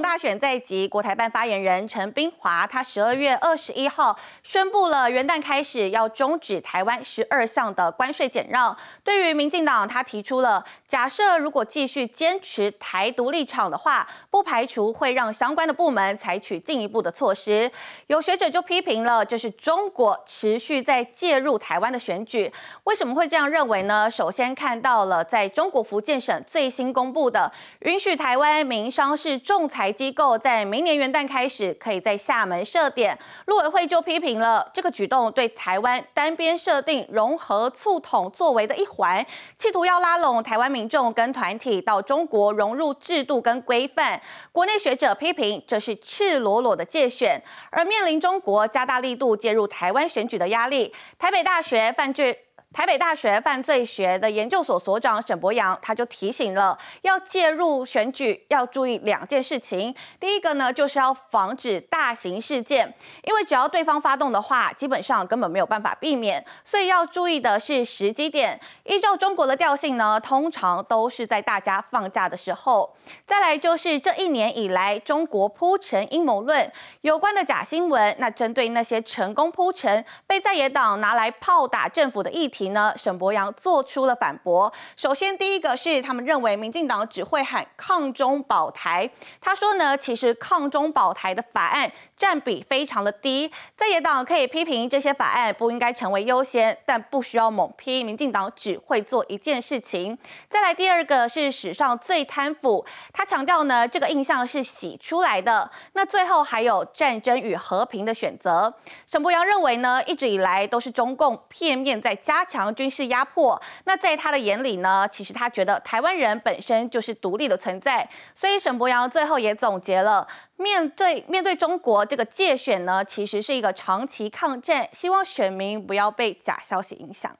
大选在即，国台办发言人陈冰华，他十二月二十一号宣布了元旦开始要终止台湾十二项的关税减让。对于民进党，他提出了假设，如果继续坚持台独立场的话，不排除会让相关的部门采取进一步的措施。有学者就批评了，这是中国持续在介入台湾的选举。为什么会这样认为呢？首先看到了在中国福建省最新公布的允许台湾民商事仲裁。台机构在明年元旦开始可以在厦门设点，陆委会就批评了这个举动对台湾单边设定融合促统作为的一环，企图要拉拢台湾民众跟团体到中国融入制度跟规范。国内学者批评这是赤裸裸的借选，而面临中国加大力度介入台湾选举的压力。台北大学犯罪台北大学犯罪学的研究所所长沈博阳，他就提醒了，要介入选举要注意两件事情。第一个呢，就是要防止大型事件，因为只要对方发动的话，基本上根本没有办法避免。所以要注意的是时机点。依照中国的调性呢，通常都是在大家放假的时候。再来就是这一年以来，中国铺陈阴谋论有关的假新闻，那针对那些成功铺陈，被在野党拿来炮打政府的议题。题呢？沈博阳做出了反驳。首先，第一个是他们认为民进党只会喊抗中保台。他说呢，其实抗中保台的法案占比非常的低，在野党可以批评这些法案不应该成为优先，但不需要猛批民进党只会做一件事情。再来，第二个是史上最贪腐，他强调呢，这个印象是洗出来的。那最后还有战争与和平的选择，沈博阳认为呢，一直以来都是中共片面在加。强军事压迫，那在他的眼里呢？其实他觉得台湾人本身就是独立的存在。所以沈博阳最后也总结了：面对面对中国这个界选呢，其实是一个长期抗战，希望选民不要被假消息影响。